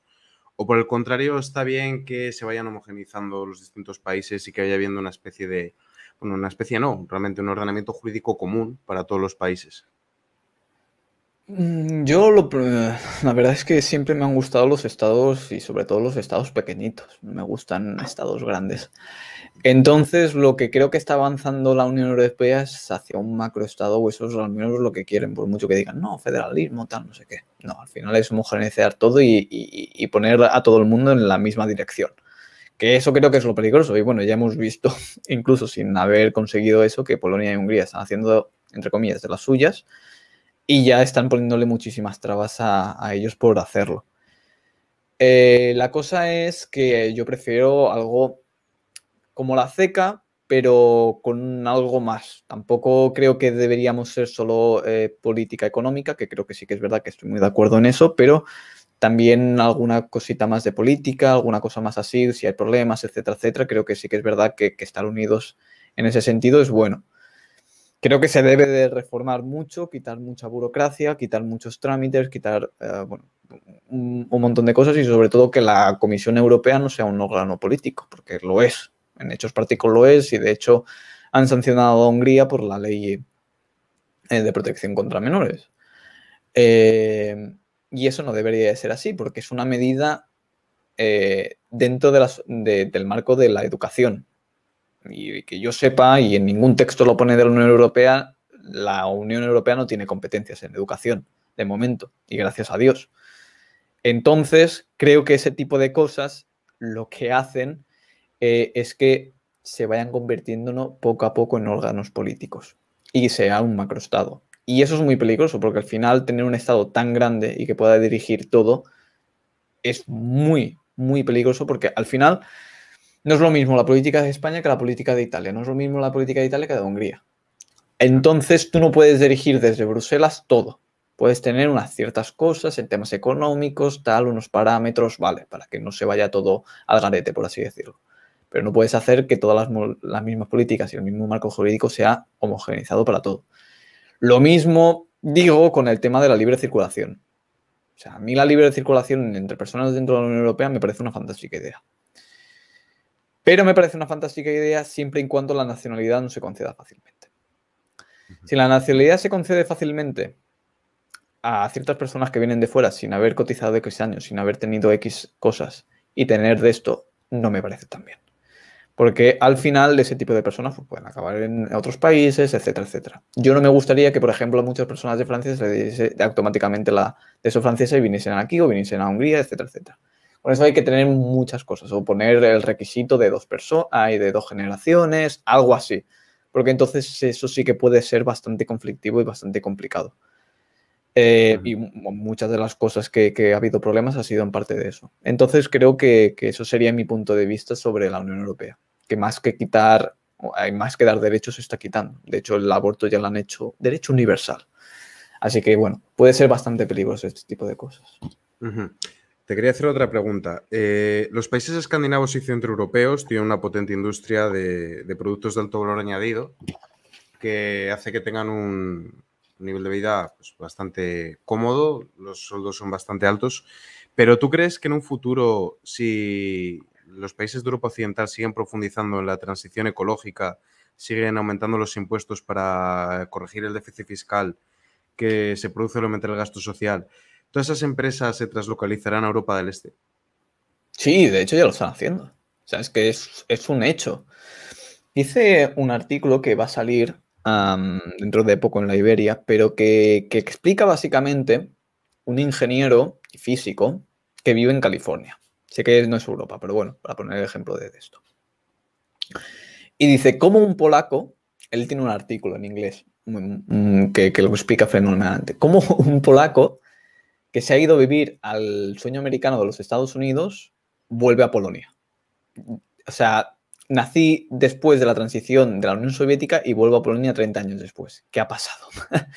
¿O por el contrario está bien que se vayan homogenizando los distintos países y que vaya habiendo una especie de, bueno, una especie no, realmente un ordenamiento jurídico común para todos los países? Mm, yo la verdad es que siempre me han gustado los estados y sobre todo los estados pequeñitos. Me gustan estados grandes. Entonces, lo que creo que está avanzando la Unión Europea es hacia un macroestado, o eso es al menos lo que quieren, por mucho que digan, no, federalismo, tal, no sé qué. No, al final es homogeneizar todo y, poner a todo el mundo en la misma dirección. Que eso creo que es lo peligroso. Y bueno, ya hemos visto, incluso sin haber conseguido eso, que Polonia y Hungría están haciendo, entre comillas, de las suyas y ya están poniéndole muchísimas trabas a, ellos por hacerlo. Eh, la cosa es que yo prefiero algo como la ceca, pero con algo más. Tampoco creo que deberíamos ser solo eh, política económica, que creo que sí que es verdad que estoy muy de acuerdo en eso, pero también alguna cosita más de política, alguna cosa más así, si hay problemas, etcétera, etcétera. Creo que sí que es verdad que, estar unidos en ese sentido es bueno. Creo que se debe de reformar mucho, quitar mucha burocracia, quitar muchos trámites, quitar eh, un montón de cosas y sobre todo que la Comisión Europea no sea un órgano político, porque lo es en hechos prácticos lo es y de hecho han sancionado a Hungría por la ley eh, de protección contra menores. Eh, y eso no debería de ser así, porque es una medida eh, dentro del marco de la educación. Y que yo sepa, y en ningún texto lo pone de la Unión Europea, la Unión Europea no tiene competencias en educación, de momento, y gracias a Dios. Entonces, creo que ese tipo de cosas lo que hacen eh, es que se vayan convirtiéndonos poco a poco en órganos políticos y sea un macroestado. Y eso es muy peligroso porque al final tener un estado tan grande y que pueda dirigir todo es muy, muy peligroso porque al final no es lo mismo la política de España que la política de Italia, no es lo mismo la política de Italia que de Hungría. Entonces tú no puedes dirigir desde Bruselas todo. Puedes tener unas ciertas cosas en temas económicos, tal, unos parámetros, vale, para que no se vaya todo al garete, por así decirlo pero no puedes hacer que todas las, mismas políticas y el mismo marco jurídico sea homogeneizado para todo. Lo mismo digo con el tema de la libre circulación. O sea, a mí la libre circulación entre personas dentro de la Unión Europea me parece una fantástica idea. Pero me parece una fantástica idea siempre y cuando la nacionalidad no se conceda fácilmente. Si la nacionalidad se concede fácilmente a ciertas personas que vienen de fuera sin haber cotizado X años, sin haber tenido X cosas y tener de esto, no me parece tan bien. Porque al final ese tipo de personas pues, pueden acabar en otros países, etcétera, etcétera. Yo no me gustaría que, por ejemplo, a muchas personas de Francia se les diese automáticamente la de su francesa y viniesen aquí o viniesen a Hungría, etcétera, etcétera. Por eso hay que tener muchas cosas, o poner el requisito de dos personas y de dos generaciones, algo así. Porque entonces eso sí que puede ser bastante conflictivo y bastante complicado. Eh, y muchas de las cosas que, ha habido problemas ha sido en parte de eso. Entonces creo que, eso sería mi punto de vista sobre la Unión Europea, que más que quitar, hay más que dar derechos, se está quitando. De hecho, el aborto ya lo han hecho derecho universal. Así que bueno, puede ser bastante peligroso este tipo de cosas. Te quería hacer otra pregunta. Eh, los países escandinavos y centroeuropeos tienen una potente industria de, de productos de alto valor añadido que hace que tengan un, nivel de vida pues, bastante cómodo, los sueldos son bastante altos, pero ¿tú crees que en un futuro, si los países de Europa Occidental siguen profundizando en la transición ecológica, siguen aumentando los impuestos para corregir el déficit fiscal que se produce al aumentar el gasto social, todas esas empresas se traslocalizarán a Europa del Este? Sí, de hecho ya lo están haciendo. O sea, es que es, es un hecho. Hice un artículo que va a salir dentro de poco en la Iberia, pero que, explica básicamente un ingeniero y físico que vive en California. Sé que no es Europa, pero bueno, para poner el ejemplo de esto. Y dice, ¿cómo un polaco, él tiene un artículo en inglés que, que lo explica fenomenalmente, cómo un polaco que se ha ido a vivir al sueño americano de los Estados Unidos vuelve a Polonia? O sea, nací después de la transición de la Unión Soviética y vuelvo a Polonia 30 años después. ¿Qué ha pasado?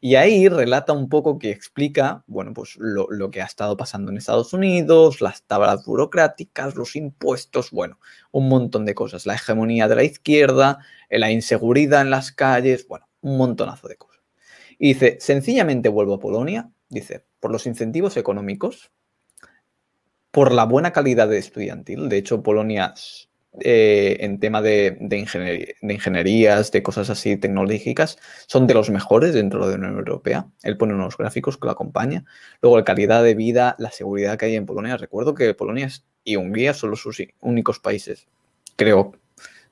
y ahí relata un poco que explica, bueno, pues lo, que ha estado pasando en Estados Unidos, las tablas burocráticas, los impuestos, bueno, un montón de cosas. La hegemonía de la izquierda, la inseguridad en las calles, bueno, un montonazo de cosas. Y dice, sencillamente vuelvo a Polonia, dice, por los incentivos económicos, por la buena calidad de estudiantil. De hecho, Polonia eh, en tema de, de, ingenierías, de cosas así tecnológicas, son de los mejores dentro de la Unión Europea. Él pone unos gráficos que lo acompaña Luego, la calidad de vida, la seguridad que hay en Polonia. Recuerdo que Polonia y Hungría son los únicos países, creo.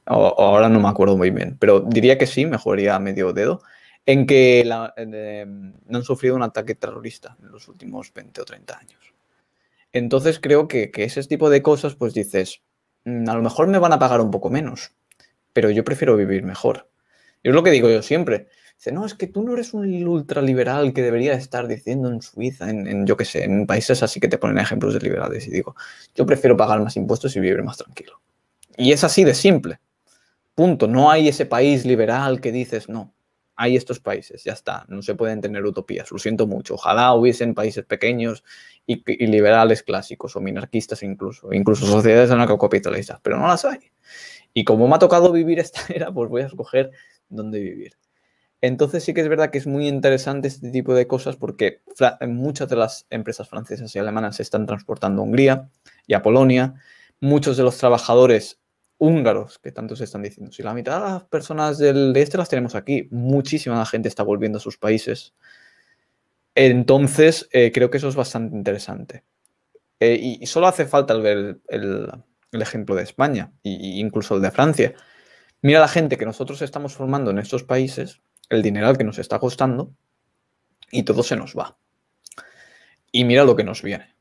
ahora no me acuerdo muy bien, pero diría que sí, mejoría medio dedo, en que em, no han sufrido un ataque terrorista en los últimos 20 o 30 años. Entonces creo que, que ese tipo de cosas, pues dices, Mm, a lo mejor me van a pagar un poco menos, pero yo prefiero vivir mejor. Y es lo que digo yo siempre. Dice, no, es que tú no eres un ultraliberal que debería estar diciendo en Suiza, en, en yo qué sé, en países así que te ponen ejemplos de liberales. Y digo, yo prefiero pagar más impuestos y vivir más tranquilo. Y es así de simple. Punto. No hay ese país liberal que dices, no, hay estos países, ya está, no se pueden tener utopías, lo siento mucho, ojalá hubiesen países pequeños y, liberales clásicos o minarquistas incluso, incluso sociedades anarcocapitalistas, pero no las hay. Y como me ha tocado vivir esta era, pues voy a escoger dónde vivir. Entonces sí que es verdad que es muy interesante este tipo de cosas porque muchas de las empresas francesas y alemanas se están transportando a Hungría y a Polonia. Muchos de los trabajadores húngaros, que tanto se están diciendo. Si la mitad de las personas del, de este las tenemos aquí, muchísima gente está volviendo a sus países. Entonces, eh, creo que eso es bastante interesante. Eh, y, solo hace falta ver el, ejemplo de España e incluso el de Francia. Mira la gente que nosotros estamos formando en estos países, el dinero al que nos está costando, y todo se nos va. Y mira lo que nos viene.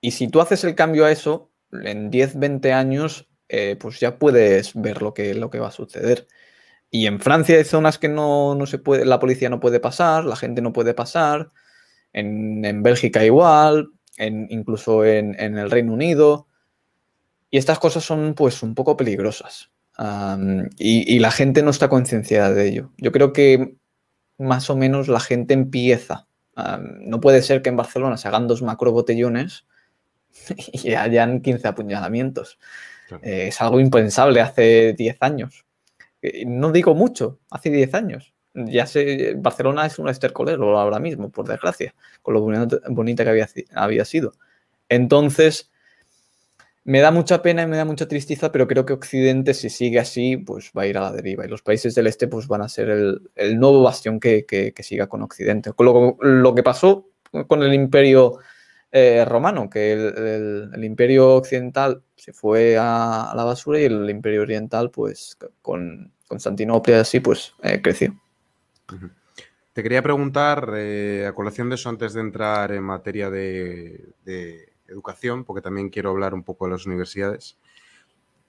Y si tú haces el cambio a eso, en 10, 20 años eh, pues ya puedes ver lo que, lo que va a suceder. Y en Francia hay zonas que no, se puede, la policía no puede pasar, la gente no puede pasar, en, en Bélgica igual, en, incluso en, el Reino Unido. Y estas cosas son pues un poco peligrosas. y, la gente no está concienciada de ello. Yo creo que más o menos la gente empieza. no puede ser que en Barcelona se hagan dos macro botellones y hayan 15 apuñalamientos. Eh, es algo impensable hace 10 años. Eh, no digo mucho, hace 10 años. Ya sé, Barcelona es un estercolero ahora mismo, por desgracia, con lo bonita que había, había sido. Entonces, me da mucha pena y me da mucha tristeza, pero creo que Occidente, si sigue así, pues va a ir a la deriva. Y los países del este, pues van a ser el, nuevo bastión que, siga con Occidente. Lo, que pasó con el imperio eh, romano, que el, imperio occidental se fue a, la basura y el Imperio Oriental, pues con Constantinopla y así, pues eh, creció. Te quería preguntar, eh, a colación de eso, antes de entrar en materia de, de, educación, porque también quiero hablar un poco de las universidades.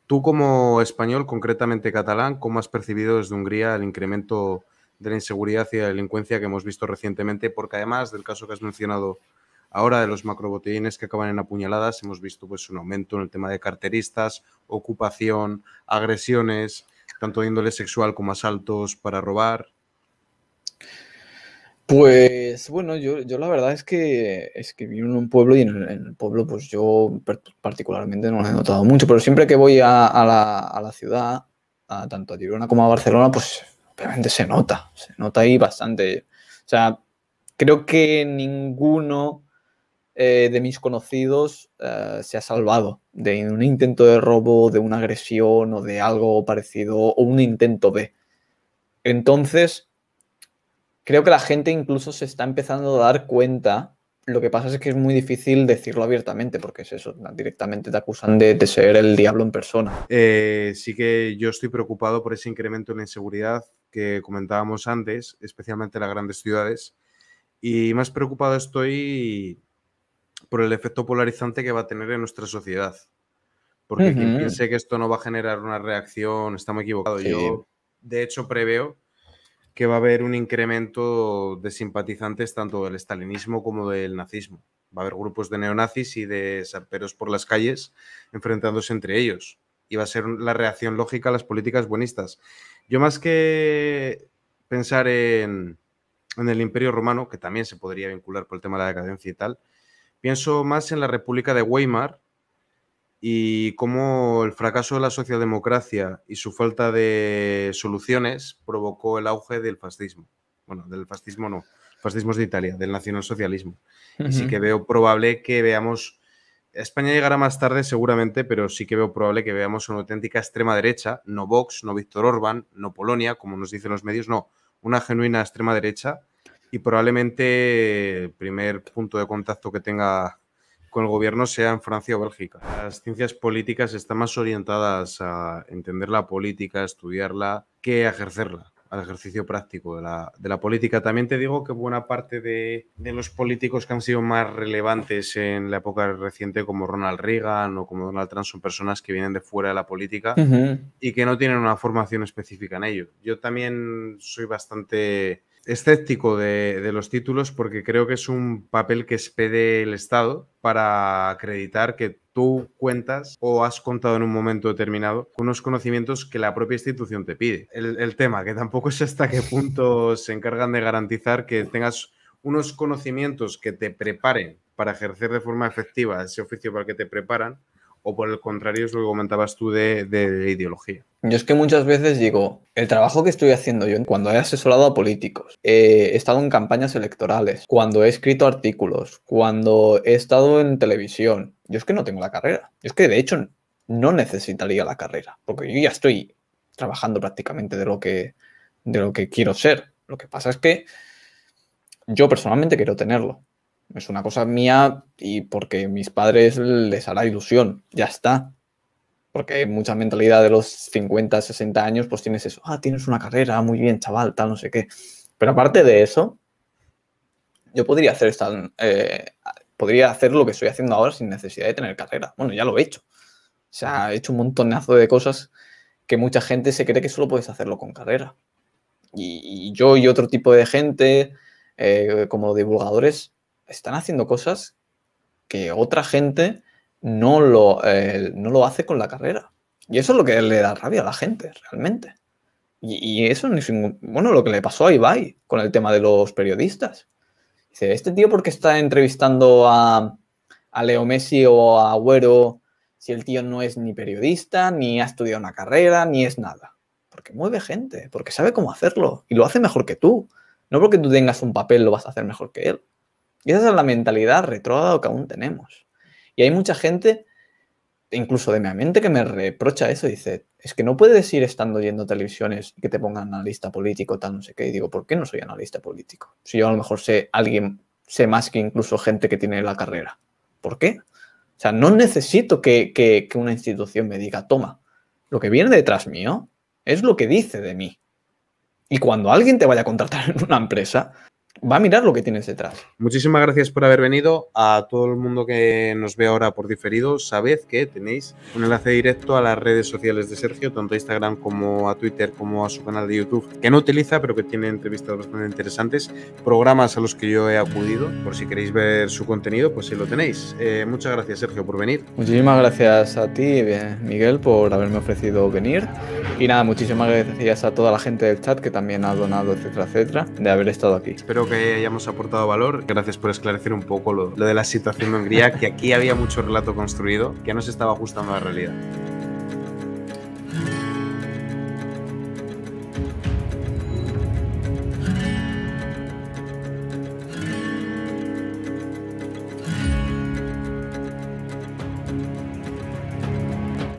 Tú como español, concretamente catalán, ¿cómo has percibido desde Hungría el incremento de la inseguridad y la delincuencia que hemos visto recientemente? Porque además del caso que has mencionado Ahora de los macrobotellines que acaban en apuñaladas hemos visto pues un aumento en el tema de carteristas, ocupación, agresiones, tanto de índole sexual como asaltos para robar. Pues bueno, yo, la verdad es que es que vivo en un pueblo y en, el, pueblo pues yo particularmente no lo he notado mucho, pero siempre que voy a, la, ciudad, tanto a Tirona como a Barcelona, pues obviamente se nota, se nota ahí bastante. O sea, creo que ninguno eh, de mis conocidos eh, se ha salvado de un intento de robo, de una agresión o de algo parecido o un intento de. Entonces, creo que la gente incluso se está empezando a dar cuenta. Lo que pasa es que es muy difícil decirlo abiertamente porque es eso, directamente te acusan de, ser el diablo en persona. Eh, sí que yo estoy preocupado por ese incremento en la inseguridad que comentábamos antes, especialmente en las grandes ciudades. Y más preocupado estoy por el efecto polarizante que va a tener en nuestra sociedad. Porque quien piense que esto no va a generar una reacción está muy equivocado. Yo, de hecho, preveo que va a haber un incremento de simpatizantes tanto del estalinismo como del nazismo. Va a haber grupos de neonazis y de sarperos por las calles enfrentándose entre ellos. Y va a ser la reacción lógica a las políticas buenistas. Yo más que pensar en, en el Imperio Romano, que también se podría vincular por el tema de la decadencia y tal, Pienso más en la República de Weimar y cómo el fracaso de la socialdemocracia y su falta de soluciones provocó el auge del fascismo. Bueno, del fascismo no, fascismo de Italia, del nacionalsocialismo. socialismo que veo probable que veamos España llegará más tarde seguramente, pero sí que veo probable que veamos una auténtica extrema derecha, no Vox, no Víctor Orbán, no Polonia, como nos dicen los medios, no, una genuina extrema derecha y probablemente el primer punto de contacto que tenga con el gobierno sea en Francia o Bélgica. Las ciencias políticas están más orientadas a entender la política, estudiarla, que a ejercerla al ejercicio práctico de la, política. También te digo que buena parte de, los políticos que han sido más relevantes en la época reciente, como Ronald Reagan o como Donald Trump, son personas que vienen de fuera de la política y que no tienen una formación específica en ello. Yo también soy bastante escéptico de, de, los títulos porque creo que es un papel que expede el Estado para acreditar que tú cuentas o has contado en un momento determinado unos conocimientos que la propia institución te pide. El, el tema, que tampoco es hasta qué punto se encargan de garantizar que tengas unos conocimientos que te preparen para ejercer de forma efectiva ese oficio para el que te preparan, o por el contrario es lo que comentabas tú de, ideología. Yo es que muchas veces digo, el trabajo que estoy haciendo yo cuando he asesorado a políticos, eh, he estado en campañas electorales, cuando he escrito artículos, cuando he estado en televisión, yo es que no tengo la carrera. Yo es que de hecho no necesitaría la carrera, porque yo ya estoy trabajando prácticamente de lo que, de lo que quiero ser. Lo que pasa es que yo personalmente quiero tenerlo. Es una cosa mía y porque mis padres les hará ilusión. Ya está. Porque mucha mentalidad de los 50, 60 años, pues tienes eso. Ah, tienes una carrera, muy bien, chaval, tal, no sé qué. Pero aparte de eso, yo podría hacer esta, eh, podría hacer lo que estoy haciendo ahora sin necesidad de tener carrera. Bueno, ya lo he hecho. O sea, he hecho un montonazo de cosas que mucha gente se cree que solo puedes hacerlo con carrera. Y, yo y otro tipo de gente, eh, como divulgadores, están haciendo cosas que otra gente no lo, eh, no lo hace con la carrera. Y eso es lo que le da rabia a la gente, realmente. Y, eso es bueno, lo que le pasó a Ibai con el tema de los periodistas. Dice, este tío porque está entrevistando a, a Leo Messi o a Agüero si el tío no es ni periodista, ni ha estudiado una carrera, ni es nada. Porque mueve gente, porque sabe cómo hacerlo y lo hace mejor que tú. No porque tú tengas un papel lo vas a hacer mejor que él. Y esa es la mentalidad retrógrada que aún tenemos. Y hay mucha gente, incluso de mi mente, que me reprocha eso. Dice, es que no puedes ir estando yendo televisiones televisiones que te pongan analista político, tal, no sé qué. Y digo, ¿por qué no soy analista político? Si yo a lo mejor sé alguien, sé más que incluso gente que tiene la carrera. ¿Por qué? O sea, no necesito que una institución me diga, toma, lo que viene detrás mío es lo que dice de mí. Y cuando alguien te vaya a contratar en una empresa, va a mirar lo que tienes detrás. Muchísimas gracias por haber venido. A todo el mundo que nos ve ahora por diferido, sabed que tenéis un enlace directo a las redes sociales de Sergio, tanto a Instagram como a Twitter, como a su canal de YouTube, que no utiliza, pero que tiene entrevistas bastante interesantes, programas a los que yo he acudido. Por si queréis ver su contenido, pues sí lo tenéis. Eh, muchas gracias, Sergio, por venir. Muchísimas gracias a ti, eh, Miguel, por haberme ofrecido venir. Y nada, muchísimas gracias a toda la gente del chat que también ha donado, etcétera, etcétera, de haber estado aquí. Espero que hayamos aportado valor. Gracias por esclarecer un poco lo, lo de la situación de Hungría, que aquí había mucho relato construido que no se estaba ajustando a la realidad.